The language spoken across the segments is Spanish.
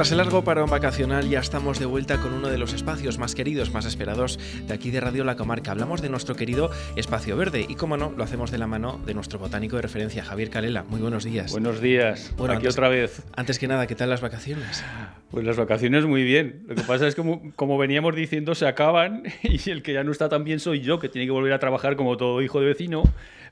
Tras el largo parón vacacional ya estamos de vuelta con uno de los espacios más queridos, más esperados de aquí de Radio La Comarca. Hablamos de nuestro querido Espacio Verde y como no, lo hacemos de la mano de nuestro botánico de referencia, Javier Calela. Muy buenos días. Buenos días. Bueno, aquí otra vez. Antes que nada, ¿qué tal las vacaciones? Pues las vacaciones muy bien. Lo que pasa es que como, como veníamos diciendo, se acaban y el que ya no está tan bien soy yo, que tiene que volver a trabajar como todo hijo de vecino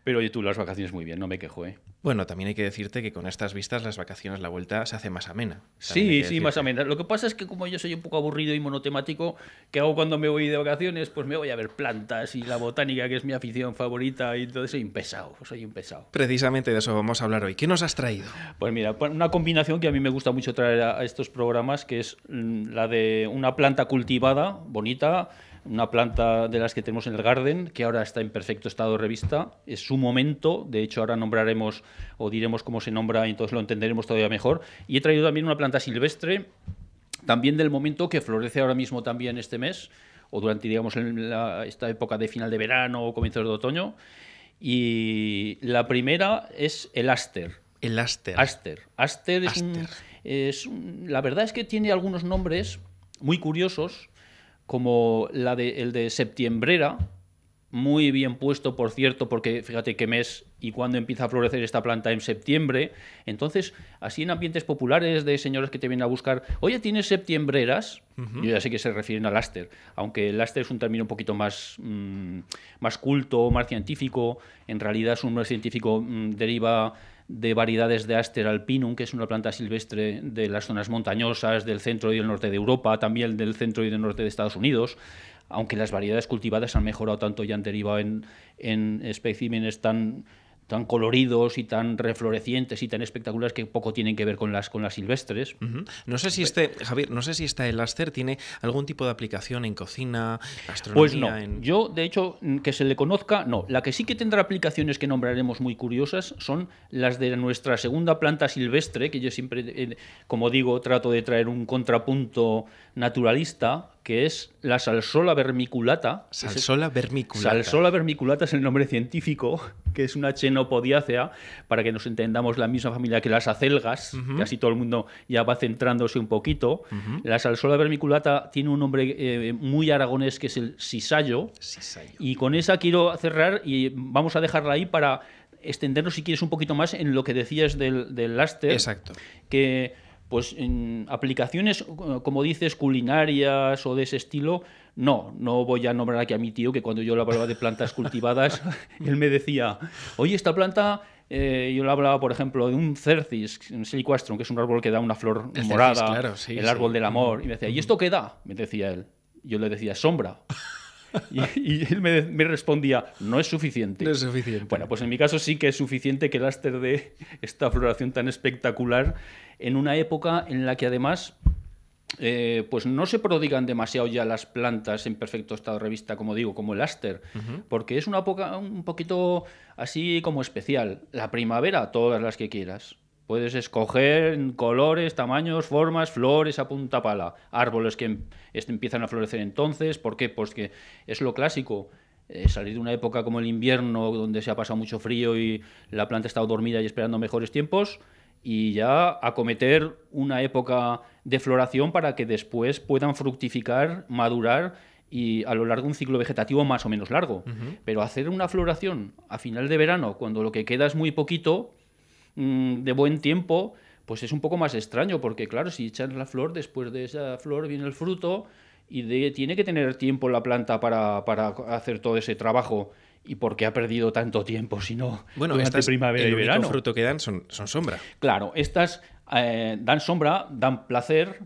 pero oye, tú las vacaciones muy bien, no me quejo, ¿eh? Bueno, también hay que decirte que con estas vistas las vacaciones, la vuelta se hace más amena. Sí, sí, más amena. Lo que pasa es que como yo soy un poco aburrido y monotemático, que hago cuando me voy de vacaciones? Pues me voy a ver plantas y la botánica, que es mi afición favorita, y entonces soy un pesado, soy un pesado. Precisamente de eso vamos a hablar hoy. ¿Qué nos has traído? Pues mira, pues una combinación que a mí me gusta mucho traer a estos programas, que es mm, la de una planta cultivada, bonita, una planta de las que tenemos en el Garden, que ahora está en perfecto estado de revista. Es su momento, de hecho ahora nombraremos o diremos cómo se nombra y entonces lo entenderemos todavía mejor. Y he traído también una planta silvestre, también del momento que florece ahora mismo también este mes, o durante digamos la, esta época de final de verano o comienzos de otoño. Y la primera es el Aster. El Aster. Aster. Aster, es, la verdad es que tiene algunos nombres muy curiosos como la de, el de septiembrera, muy bien puesto, por cierto, porque fíjate qué mes y cuándo empieza a florecer esta planta en septiembre. Entonces, así en ambientes populares de señores que te vienen a buscar, oye, ¿tienes septiembreras? Yo ya sé que se refieren al áster, aunque el es un término un poquito más, mm, más culto, más científico. En realidad es un nombre científico, mm, deriva de variedades de Aster alpinum, que es una planta silvestre de las zonas montañosas del centro y del norte de Europa, también del centro y del norte de Estados Unidos. Aunque las variedades cultivadas han mejorado tanto y han derivado en, en especímenes tan tan coloridos y tan reflorecientes y tan espectaculares que poco tienen que ver con las, con las silvestres. No sé si este, Javier, no sé si esta láser. tiene algún tipo de aplicación en cocina, gastronomía. Pues no. Yo, de hecho, mm, que se le conozca, no. La que sí que tendrá aplicaciones que nombraremos muy curiosas son las de nuestra segunda planta silvestre, que yo siempre, eh, como digo, trato de traer un contrapunto naturalista que es la salsola vermiculata. Salsola vermiculata. Salsola vermiculata es el nombre científico, que es una chenopodiácea, para que nos entendamos la misma familia que las acelgas, casi todo el mundo ya va centrándose un poquito. La salsola vermiculata tiene un nombre eh, muy aragonés que es el sisayo. Y con esa quiero cerrar y vamos a dejarla ahí para extendernos, si quieres, un poquito más en lo que decías del, del láster. Exacto. Que pues en aplicaciones, como dices, culinarias o de ese estilo, no, no voy a nombrar aquí a mi tío, que cuando yo le hablaba de plantas cultivadas, él me decía, oye, esta planta, eh, yo le hablaba, por ejemplo, de un cercis, un que es un árbol que da una flor morada, el árbol del amor, y me decía, ¿y esto qué da? Me decía él. Yo le decía, sombra. Y, él me, respondía, no es suficiente. No es suficiente. Bueno, pues en mi caso sí que es suficiente que el áster dé esta floración tan espectacular en una época en la que además eh, pues no se prodigan demasiado ya las plantas en perfecto estado de revista, como digo, como el áster, porque es una época un poquito así como especial. La primavera, todas las que quieras. Puedes escoger colores, tamaños, formas, flores a punta pala, árboles que em-, empiezan a florecer entonces. ¿Por qué? Pues que es lo clásico. Eh, salir de una época como el invierno, donde se ha pasado mucho frío y la planta ha estado dormida y esperando mejores tiempos, y ya acometer una época de floración para que después puedan fructificar, madurar y a lo largo de un ciclo vegetativo más o menos largo. Pero hacer una floración a final de verano, cuando lo que queda es muy poquito, Mm, de buen tiempo, pues es un poco más extraño, porque claro, si echan la flor, después de esa flor viene el fruto y tiene que tener tiempo la planta para, hacer todo ese trabajo. ¿Y por qué ha perdido tanto tiempo si no bueno, esta primavera y verano? El fruto que dan son, son sombra. Claro, estas eh, dan sombra, dan placer,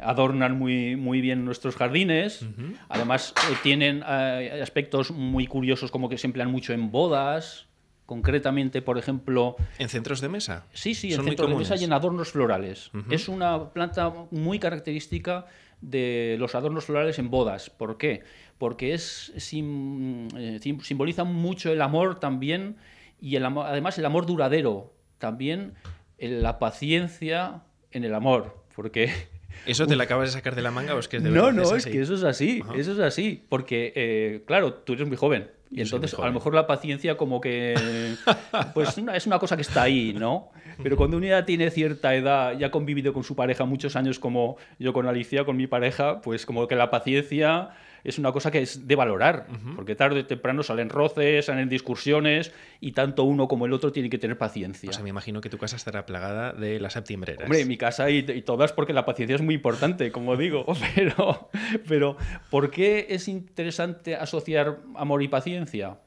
adornan muy, muy bien nuestros jardines. Además, eh, tienen eh, aspectos muy curiosos como que se emplean mucho en bodas concretamente, por ejemplo... ¿En centros de mesa? Sí, sí, en centros de mesa y en adornos florales. Es una planta muy característica de los adornos florales en bodas. ¿Por qué? Porque es, eh, simboliza mucho el amor también y el, además el amor duradero, también la paciencia en el amor, porque ¿Eso te la acabas de sacar de la manga o es que es de No, no, es, que eso es así, eso es así, porque, eh, claro, tú eres muy joven, y entonces, a lo ¿eh? mejor la paciencia como que pues es una cosa que está ahí, ¿no? Pero cuando una ya tiene cierta edad, ya ha convivido con su pareja muchos años como yo con Alicia, con mi pareja, pues como que la paciencia es una cosa que es de valorar, porque tarde o temprano salen roces, salen discusiones y tanto uno como el otro tiene que tener paciencia. O sea, me imagino que tu casa estará plagada de las septiembreras. Hombre, mi casa y, todas porque la paciencia es muy importante, como digo, pero, pero ¿por qué es interesante asociar amor y paciencia?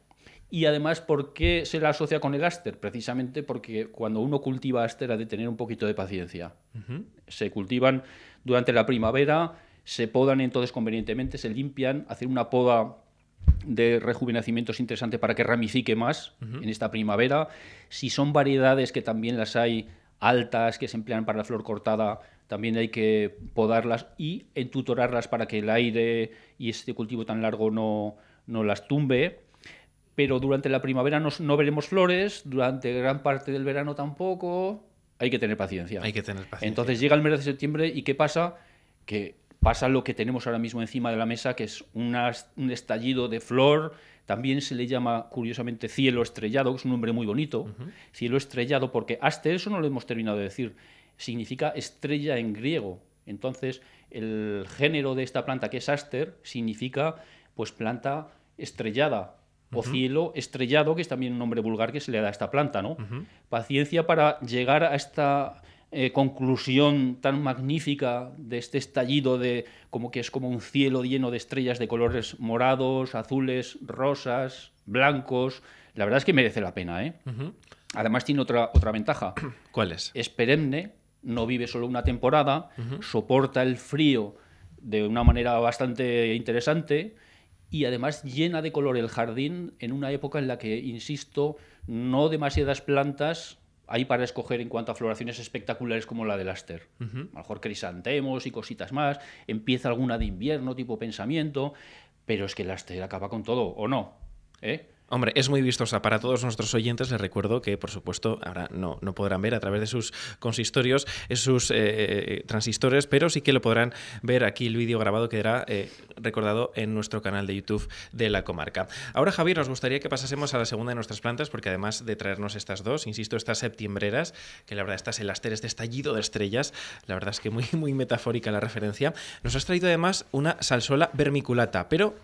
Y además, ¿por qué se la asocia con el áster? Precisamente porque cuando uno cultiva áster ha de tener un poquito de paciencia. Se cultivan durante la primavera se podan, entonces convenientemente se limpian, hacer una poda de rejuvenecimiento es interesante para que ramifique más en esta primavera. Si son variedades que también las hay altas que se emplean para la flor cortada, también hay que podarlas y entutorarlas para que el aire y este cultivo tan largo no, no las tumbe. Pero durante la primavera no, no veremos flores, durante gran parte del verano tampoco. Hay que tener paciencia. Hay que tener paciencia. Entonces llega el mes de septiembre y ¿qué pasa? Que pasa lo que tenemos ahora mismo encima de la mesa, que es un estallido de flor. También se le llama, curiosamente, cielo estrellado, que es un nombre muy bonito. Cielo estrellado, porque hasta eso no lo hemos terminado de decir. Significa estrella en griego. Entonces, el género de esta planta, que es aster, significa pues planta estrellada o cielo estrellado, que es también un nombre vulgar que se le da a esta planta, ¿no? Paciencia para llegar a esta eh, conclusión tan magnífica de este estallido de como que es como un cielo lleno de estrellas de colores morados, azules, rosas, blancos. La verdad es que merece la pena, ¿eh? Además tiene otra, otra ventaja. ¿Cuál es? Es perenne, no vive solo una temporada, soporta el frío de una manera bastante interesante y además llena de color el jardín en una época en la que, insisto, no demasiadas plantas hay para escoger en cuanto a floraciones espectaculares como la de Aster. A lo mejor crisantemos y cositas más. Empieza alguna de invierno, tipo pensamiento. Pero es que el Aster acaba con todo, ¿o no? ¿Eh? Hombre, es muy vistosa. Para todos nuestros oyentes les recuerdo que, por supuesto, ahora no, no podrán ver a través de sus consistorios, esos eh, eh, eh, transistores, pero sí que lo podrán ver aquí el vídeo grabado que eh, recordado en nuestro canal de YouTube de la comarca. Ahora, Javier, nos gustaría que pasásemos a la segunda de nuestras plantas, porque además de traernos estas dos, insisto, estas septiembreras, que la verdad estas elasteres de estallido de estrellas, la verdad es que muy, muy metafórica la referencia, nos has traído además una salsola vermiculata, pero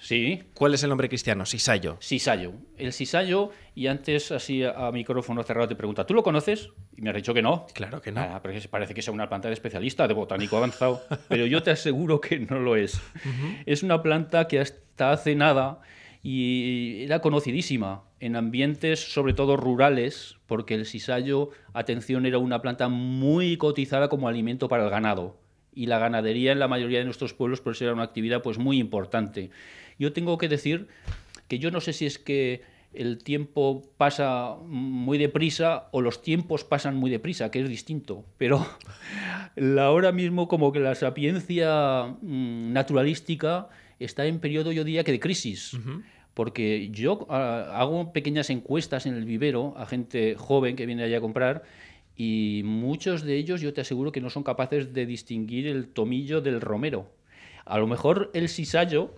Sí. ¿Cuál es el nombre cristiano? Sisayo. Sisayo. El Sisayo, y antes así a micrófono cerrado te pregunta, ¿tú lo conoces? Y me has dicho que no. Claro que no. Ah, parece que sea una planta de especialista, de botánico avanzado, pero yo te aseguro que no lo es. Es una planta que hasta hace nada y era conocidísima en ambientes sobre todo rurales, porque el Sisayo, atención, era una planta muy cotizada como alimento para el ganado y la ganadería en la mayoría de nuestros pueblos por eso era una actividad pues muy importante. Yo tengo que decir que yo no sé si es que el tiempo pasa muy deprisa o los tiempos pasan muy deprisa, que es distinto. Pero ahora mismo como que la sapiencia mm, naturalística está en periodo, yo diría que de crisis. Porque yo ah, hago pequeñas encuestas en el vivero a gente joven que viene allá a comprar y muchos de ellos yo te aseguro que no son capaces de distinguir el tomillo del romero. A lo mejor el sisayo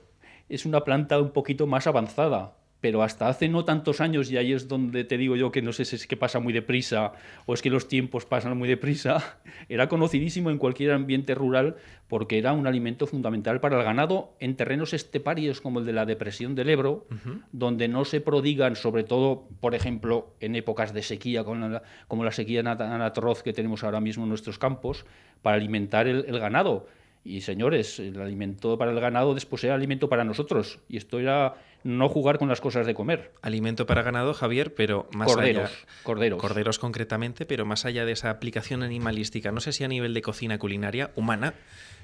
es una planta un poquito más avanzada, pero hasta hace no tantos años, y ahí es donde te digo yo que no sé si es que pasa muy deprisa o es que los tiempos pasan muy deprisa, era conocidísimo en cualquier ambiente rural porque era un alimento fundamental para el ganado en terrenos esteparios como el de la depresión del Ebro, donde no se prodigan, sobre todo, por ejemplo, en épocas de sequía, como la, sequía tan atroz que tenemos ahora mismo en nuestros campos, para alimentar el, ganado. Y señores, el alimento para el ganado después era alimento para nosotros. Y esto era no jugar con las cosas de comer. Alimento para ganado, Javier, pero más allá. Corderos. Corderos concretamente, pero más allá de esa aplicación animalística, no sé si a nivel de cocina culinaria humana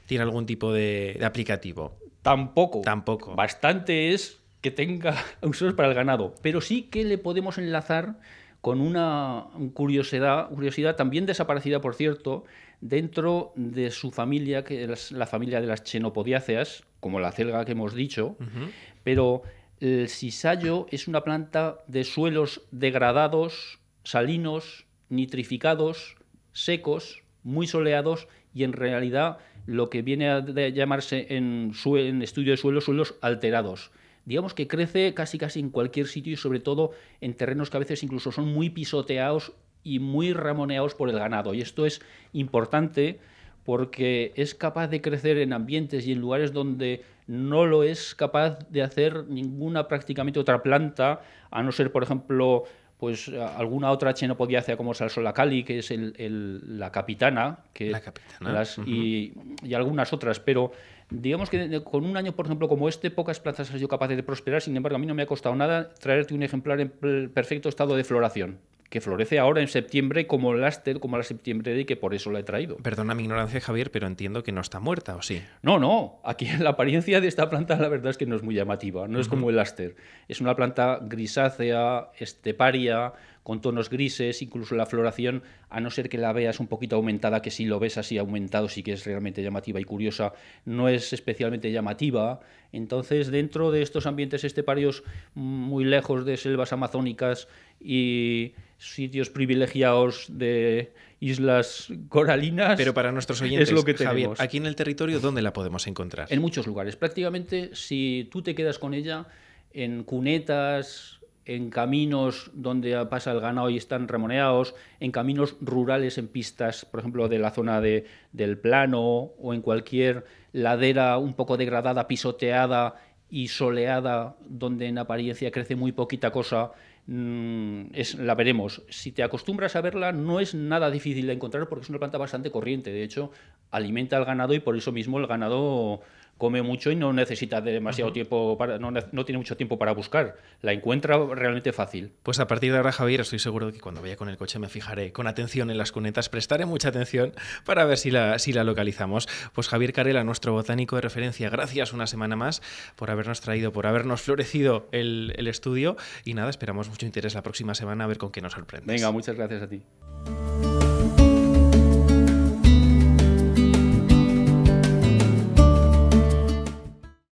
tiene algún tipo de, aplicativo. Tampoco. Tampoco. Bastante es que tenga usos para el ganado, pero sí que le podemos enlazar con una curiosidad, curiosidad también desaparecida, por cierto, dentro de su familia, que es la familia de las chenopodiáceas, como la celga que hemos dicho, pero el sisayo es una planta de suelos degradados, salinos, nitrificados, secos, muy soleados y en realidad lo que viene a llamarse en, en estudio de suelos suelos alterados. Digamos que crece casi casi en cualquier sitio y sobre todo en terrenos que a veces incluso son muy pisoteados y muy ramoneados por el ganado. Y esto es importante porque es capaz de crecer en ambientes y en lugares donde no lo es capaz de hacer ninguna prácticamente otra planta, a no ser, por ejemplo, pues alguna otra podía hacer como Salsola Cali, que es la capitana, la capitana. y, algunas otras, pero digamos que con un año, por ejemplo, como este, pocas plantas han sido capaces de prosperar, sin embargo, a mí no me ha costado nada traerte un ejemplar en perfecto estado de floración que florece ahora en septiembre como el Aster, como la septiembre y que por eso la he traído. Perdona mi ignorancia, Javier, pero entiendo que no está muerta, ¿o sí? No, no. Aquí la apariencia de esta planta la verdad es que no es muy llamativa, no es como el Aster. Es una planta grisácea, esteparia, con tonos grises, incluso la floración, a no ser que la veas un poquito aumentada, que si lo ves así aumentado sí que es realmente llamativa y curiosa, no es especialmente llamativa. Entonces, dentro de estos ambientes esteparios muy lejos de selvas amazónicas y sitios privilegiados de islas coralinas. Pero para nuestros oyentes, lo que aquí en el territorio, ¿dónde la podemos encontrar? En muchos lugares. Prácticamente, si tú te quedas con ella, en cunetas, en caminos donde pasa el ganado y están remoneados, en caminos rurales, en pistas, por ejemplo, de la zona de, del plano o en cualquier ladera un poco degradada, pisoteada y soleada, donde en apariencia crece muy poquita cosa Mm, es, la veremos. Si te acostumbras a verla, no es nada difícil de encontrar porque es una planta bastante corriente. De hecho, alimenta al ganado y por eso mismo el ganado come mucho y no necesita demasiado tiempo, para, no, tiene mucho tiempo para buscar. La encuentra realmente fácil. Pues a partir de ahora, Javier, estoy seguro de que cuando vaya con el coche me fijaré con atención en las cunetas, prestaré mucha atención para ver si la, si la localizamos. Pues Javier Carela, nuestro botánico de referencia, gracias una semana más por habernos traído, por habernos florecido el, el estudio. Y nada, esperamos mucho interés la próxima semana a ver con qué nos sorprende. Venga, muchas gracias a ti.